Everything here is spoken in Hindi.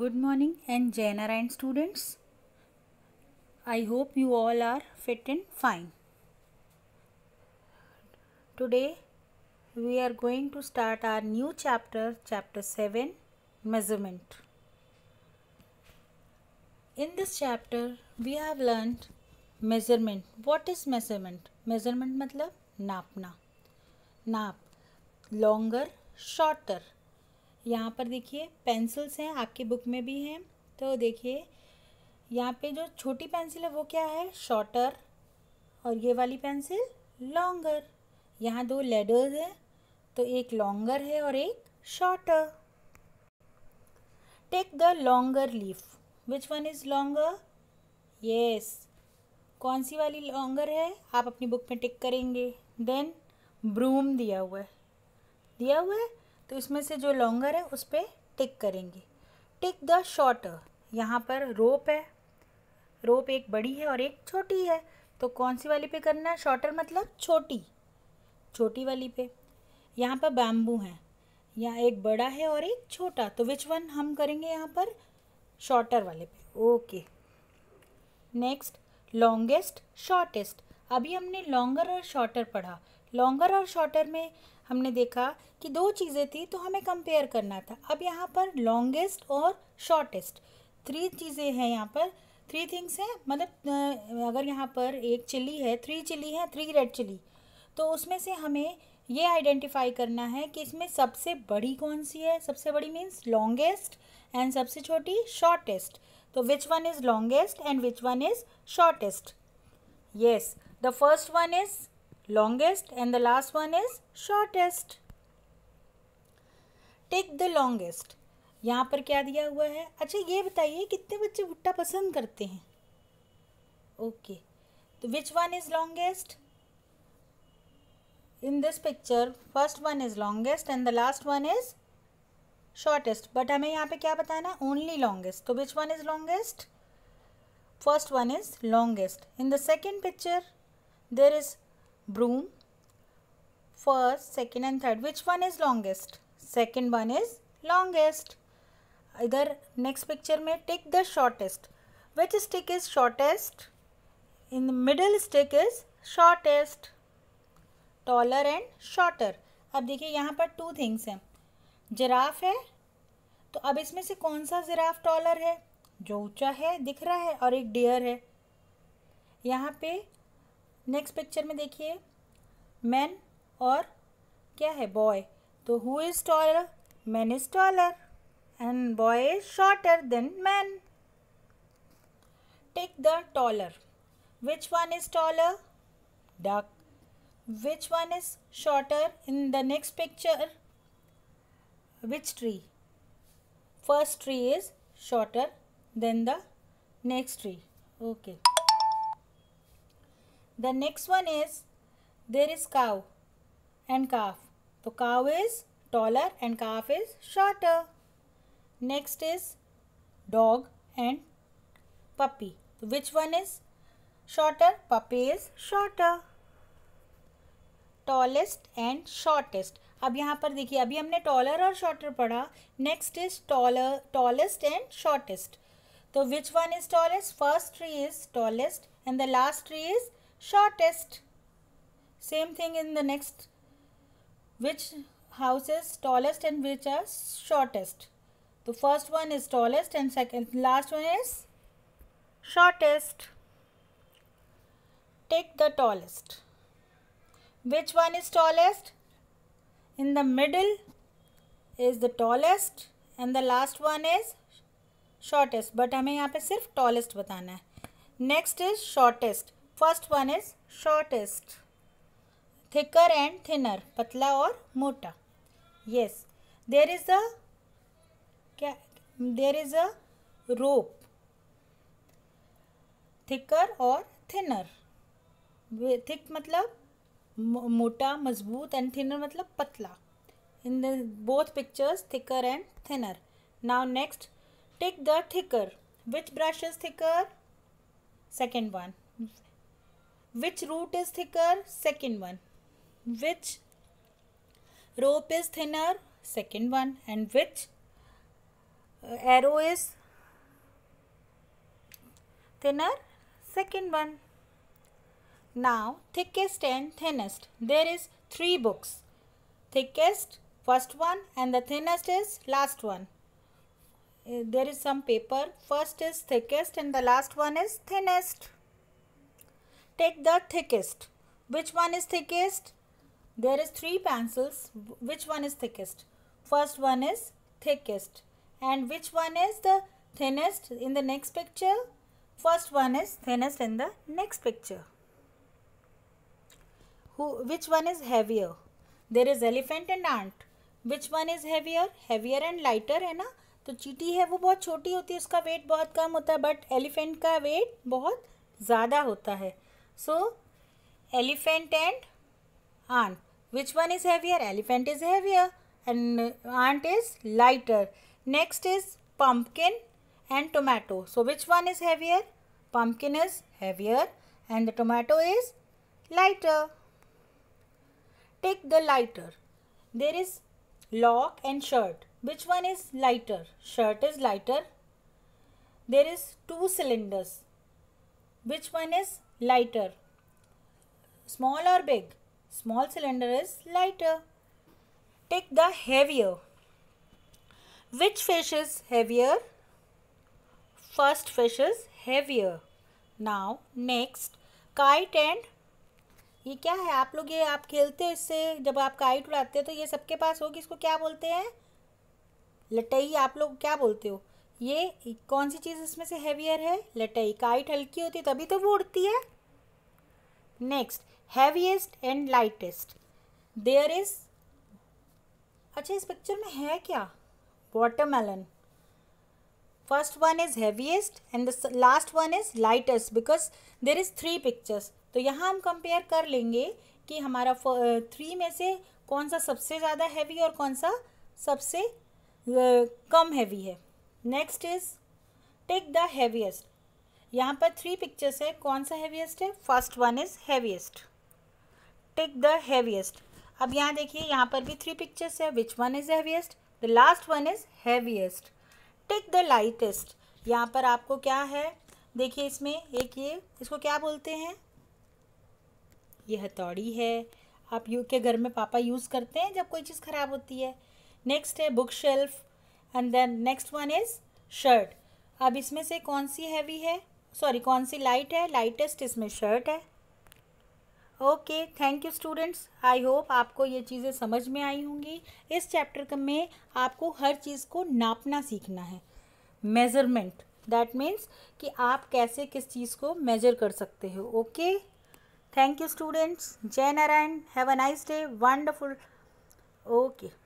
Good morning and Jainarayan students. I hope you all are fit and fine. Today we are going to start our new chapter, chapter 7, measurement. In this chapter we have learned measurement. What is measurement? Measurement मतलब नापना. नाप longer, shorter. यहाँ पर देखिए पेंसिल्स हैं आपकी बुक में भी हैं तो देखिए यहाँ पे जो छोटी पेंसिल है वो क्या है शॉर्टर और ये वाली पेंसिल लॉन्गर यहाँ दो लेडर्स हैं तो एक लॉन्गर है और एक shorter take the longer leaf which one is longer yes कौन सी वाली लॉन्गर है आप अपनी बुक में टिक करेंगे देन ब्रूम दिया हुआ है दिया हुआ है तो इसमें से जो लॉन्गर है उस पर टिक करेंगे टिक द शॉर्टर यहाँ पर रोप है रोप एक बड़ी है और एक छोटी है तो कौन सी वाली पे करना है शॉर्टर मतलब छोटी छोटी वाली पे यहाँ पर बैम्बू हैं यहाँ एक बड़ा है और एक छोटा तो विच वन हम करेंगे यहाँ पर शॉर्टर वाले पे ओके नेक्स्ट लॉन्गेस्ट शॉर्टेस्ट अभी हमने लॉन्गर और शॉर्टर पढ़ा लॉन्गर और शॉर्टर में हमने देखा कि दो चीज़ें थी तो हमें कंपेयर करना था अब यहाँ पर लॉन्गेस्ट और शॉर्टेस्ट थ्री चीज़ें हैं यहाँ पर थ्री थिंग्स हैं मतलब अगर यहाँ पर एक चिली है थ्री चिली है थ्री रेड चिली तो उसमें से हमें ये आइडेंटिफाई करना है कि इसमें सबसे बड़ी कौन सी है सबसे बड़ी मीन्स लॉन्गेस्ट एंड सबसे छोटी शॉर्टेस्ट तो which one is longest and which one is shortest yes the first one is longest and the last one is shortest take the longest यहाँ पर क्या दिया हुआ है अच्छा ये बताइए कितने बच्चे भुट्टा पसंद करते हैं ओके तो which one is longest in this picture first one is longest and the last one is shortest but हमें यहाँ पे क्या बताना है ओनली लॉन्गेस्ट तो which one is longest first one is longest in the second picture there is broom first second and third which one is longest second one is longest इधर नेक्स्ट पिक्चर में tick the shortest which stick is shortest in middle stick is shortest taller and shorter अब देखिए यहाँ पर टू थिंग्स हैं जिराफ है तो अब इसमें से कौन सा जिराफ टॉलर है जो ऊंचा है दिख रहा है और एक डियर है यहाँ पे नेक्स्ट पिक्चर में देखिए मैन और क्या है बॉय तो who is taller man is taller and boy is shorter than man take the taller which one is taller duck which one is shorter in the next picture which tree first tree is shorter than the next tree okay The next one is there is cow and calf. So cow is taller and calf is shorter. Next is dog and puppy. So which one is shorter? Puppy is shorter. Tallest and shortest. अब यहाँ पर देखिए अभी हमने taller और shorter पढ़ा. Next is taller, tallest and shortest. so which one is tallest? First tree is tallest and the last tree is shortest. Same thing in the next. Which house is tallest and which are shortest? The first one is tallest and second last one is shortest. Take the tallest. Which one is tallest? In the middle is the tallest and the last one is shortest. But I यहाँ पे सिर्फ टॉलेस्ट बताना है next first one is shortest thicker and thinner पतला और मोटा यस देर इज अ क्या there is a rope thicker और थिनर थिक मतलब मोटा मजबूत एंड थिनर मतलब पतला in the both pictures thicker and thinner now next tick the thicker which brush is thicker second one which root is thicker second one which rope is thinner second one and which uh, arrow is thinner second one now thickest and thinnest there is three books thickest first one and the thinnest is last one uh, there is some paper first is thickest and the last one is thinnest take the thickest which one is thickest there is three pencils which one is thickest first one is thickest and which one is the thinnest in the next picture first one is thinnest in the next picture who which one is heavier there is elephant and ant which one is heavier heavier and lighter hai na to chiti hai wo bahut choti hoti hai uska weight bahut kam hota hai but elephant ka weight bahut zyada hota hai So, elephant and ant. Which one is heavier? Elephant is heavier and ant is lighter. Next is pumpkin and tomato. So, which one is heavier? Pumpkin is heavier and the tomato is lighter. Take the lighter. There is lock and shirt. Which one is lighter? Shirt is lighter. There is two cylinders. Which one is lighter small or big small cylinder is lighter take the heavier which fish is heavier first fish is heavier now next kite and ये क्या है आप लोग ये आप खेलते हो इससे जब आप काइट उड़ाते हो तो ये सबके पास होगी इसको क्या बोलते हैं लटई आप लोग क्या बोलते हो ये कौन सी चीज़ इसमें से हैवियर है लटई काइट हल्की होती है तभी तो वो उड़ती है next heaviest and lightest there is अच्छा इस पिक्चर में है क्या watermelon first one is heaviest and the last one is lightest because there is three pictures तो यहाँ हम कंपेयर कर लेंगे कि हमारा थ्री में से कौन सा सबसे ज़्यादा हैवी और कौन सा सबसे कम हैवी है next is take the heaviest यहाँ पर थ्री पिक्चर्स है कौन सा हैवीएस्ट है first one is heaviest take the heaviest अब यहाँ देखिए यहाँ पर भी थ्री पिक्चर्स है which one is heaviest the last one is heaviest take the lightest यहाँ पर आपको क्या है देखिए इसमें एक ये इसको क्या बोलते हैं ये हथौड़ी है आप यू के घर में पापा यूज़ करते हैं जब कोई चीज़ ख़राब होती है नेक्स्ट है book shelf and then next one is shirt अब इसमें से कौन सी हैवी है सॉरी कौन सी लाइट है लाइटेस्ट इसमें शर्ट है okay thank you students I hope आपको ये चीज़ें समझ में आई होंगी इस चैप्टर में आपको हर चीज़ को नापना सीखना है मेज़रमेंट दैट मीन्स कि आप कैसे किस चीज़ को मेजर कर सकते हो okay thank you students Jai Narayan have a nice day wonderful okay